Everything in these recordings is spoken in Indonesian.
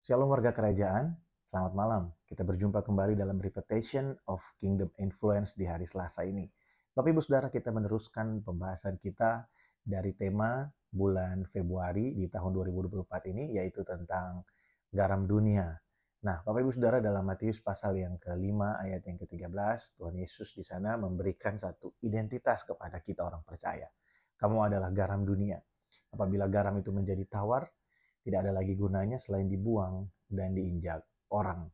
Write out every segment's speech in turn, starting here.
Shalom warga kerajaan, selamat malam. Kita berjumpa kembali dalam repetition of Kingdom Influence di hari Selasa ini. Bapak Ibu Saudara kita meneruskan pembahasan kita dari tema bulan Februari di tahun 2024 ini yaitu tentang garam dunia. Nah, Bapak Ibu Saudara dalam Matius pasal yang kelima ayat yang ke-13, Tuhan Yesus di sana memberikan satu identitas kepada kita orang percaya. Kamu adalah garam dunia. Apabila garam itu menjadi tawar, tidak ada lagi gunanya selain dibuang dan diinjak orang.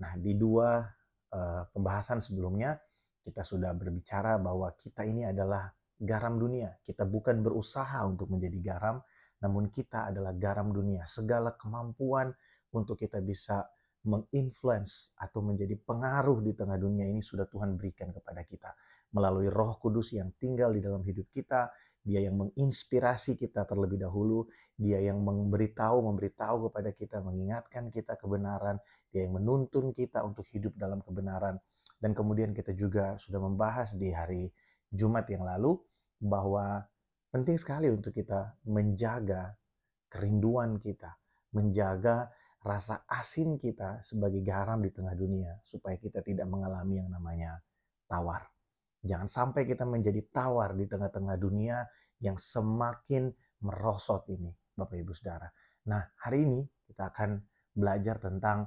Nah, di dua uh, pembahasan sebelumnya kita sudah berbicara bahwa kita ini adalah garam dunia. Kita bukan berusaha untuk menjadi garam, namun kita adalah garam dunia. Segala kemampuan untuk kita bisa menginfluence atau menjadi pengaruh di tengah dunia ini sudah Tuhan berikan kepada kita melalui Roh Kudus yang tinggal di dalam hidup kita dia yang menginspirasi kita terlebih dahulu, dia yang memberitahu, memberitahu kepada kita, mengingatkan kita kebenaran, dia yang menuntun kita untuk hidup dalam kebenaran. Dan kemudian kita juga sudah membahas di hari Jumat yang lalu bahwa penting sekali untuk kita menjaga kerinduan kita, menjaga rasa asin kita sebagai garam di tengah dunia supaya kita tidak mengalami yang namanya tawar. Jangan sampai kita menjadi tawar di tengah-tengah dunia yang semakin merosot ini, Bapak Ibu Saudara. Nah, hari ini kita akan belajar tentang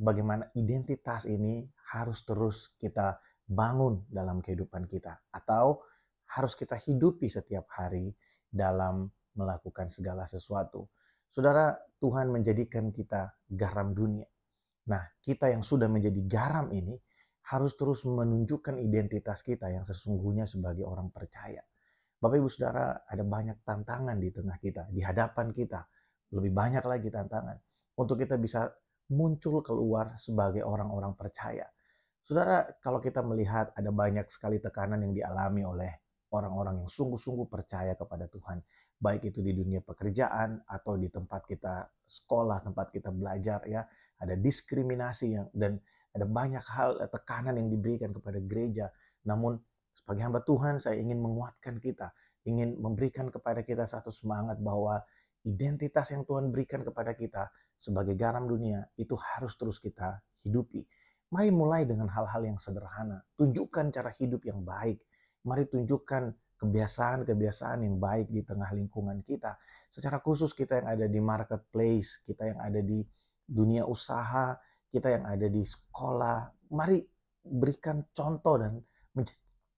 bagaimana identitas ini harus terus kita bangun dalam kehidupan kita atau harus kita hidupi setiap hari dalam melakukan segala sesuatu. Saudara, Tuhan menjadikan kita garam dunia. Nah, kita yang sudah menjadi garam ini harus terus menunjukkan identitas kita yang sesungguhnya sebagai orang percaya. Bapak Ibu Saudara, ada banyak tantangan di tengah kita, di hadapan kita. Lebih banyak lagi tantangan untuk kita bisa muncul keluar sebagai orang-orang percaya. Saudara, kalau kita melihat ada banyak sekali tekanan yang dialami oleh orang-orang yang sungguh-sungguh percaya kepada Tuhan, baik itu di dunia pekerjaan atau di tempat kita sekolah, tempat kita belajar ya, ada diskriminasi yang dan ada banyak hal eh, tekanan yang diberikan kepada gereja. Namun sebagai hamba Tuhan saya ingin menguatkan kita, ingin memberikan kepada kita satu semangat bahwa identitas yang Tuhan berikan kepada kita sebagai garam dunia itu harus terus kita hidupi. Mari mulai dengan hal-hal yang sederhana. Tunjukkan cara hidup yang baik. Mari tunjukkan kebiasaan-kebiasaan yang baik di tengah lingkungan kita. Secara khusus kita yang ada di marketplace, kita yang ada di dunia usaha, kita yang ada di sekolah, mari berikan contoh dan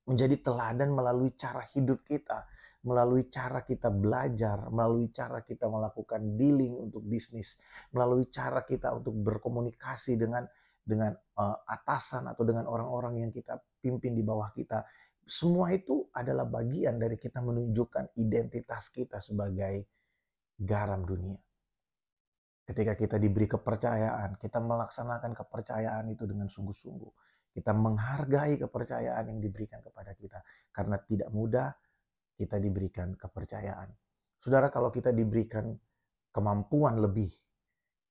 menjadi teladan melalui cara hidup kita, melalui cara kita belajar, melalui cara kita melakukan dealing untuk bisnis, melalui cara kita untuk berkomunikasi dengan dengan uh, atasan atau dengan orang-orang yang kita pimpin di bawah kita. Semua itu adalah bagian dari kita menunjukkan identitas kita sebagai garam dunia ketika kita diberi kepercayaan, kita melaksanakan kepercayaan itu dengan sungguh-sungguh. Kita menghargai kepercayaan yang diberikan kepada kita karena tidak mudah kita diberikan kepercayaan. Saudara, kalau kita diberikan kemampuan lebih,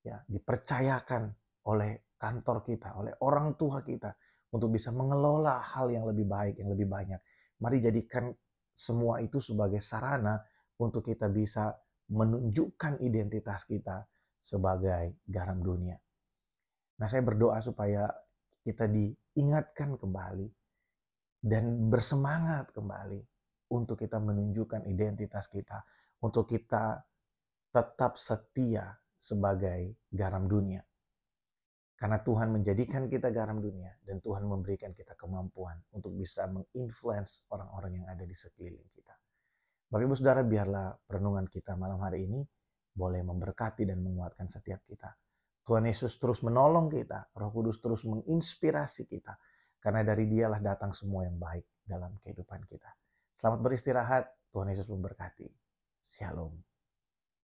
ya, dipercayakan oleh kantor kita, oleh orang tua kita untuk bisa mengelola hal yang lebih baik, yang lebih banyak. Mari jadikan semua itu sebagai sarana untuk kita bisa menunjukkan identitas kita, sebagai garam dunia. Nah, saya berdoa supaya kita diingatkan kembali dan bersemangat kembali untuk kita menunjukkan identitas kita, untuk kita tetap setia sebagai garam dunia. Karena Tuhan menjadikan kita garam dunia dan Tuhan memberikan kita kemampuan untuk bisa menginfluence orang-orang yang ada di sekeliling kita. Bapak Ibu Saudara, biarlah perenungan kita malam hari ini boleh memberkati dan menguatkan setiap kita. Tuhan Yesus terus menolong kita, Roh Kudus terus menginspirasi kita, karena dari Dialah datang semua yang baik dalam kehidupan kita. Selamat beristirahat, Tuhan Yesus memberkati. Shalom.